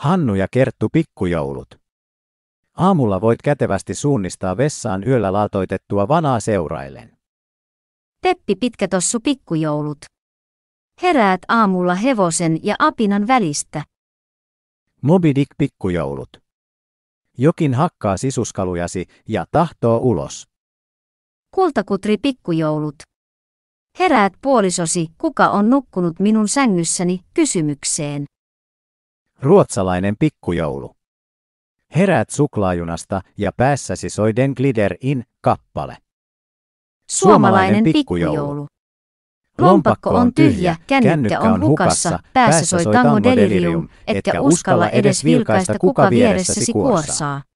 Hannu ja Kerttu pikkujoulut. Aamulla voit kätevästi suunnistaa vessaan yöllä laatoitettua vanaa seuraillen. Peppi pitkätossu pikkujoulut. Heräät aamulla hevosen ja apinan välistä. Moby Dick pikkujoulut. Jokin hakkaa sisuskalujasi ja tahtoo ulos. Kultakutri pikkujoulut. Heräät puolisosi, kuka on nukkunut minun sängyssäni, kysymykseen. Ruotsalainen pikkujoulu. Heräät suklaajunasta ja päässäsi soi Den Glider in kappale. Suomalainen pikkujoulu. Lompakko on tyhjä, kännykkä on hukassa, päässä soi tango delirium, etkä uskalla edes vilkaista kuka vieressäsi kuorsaa.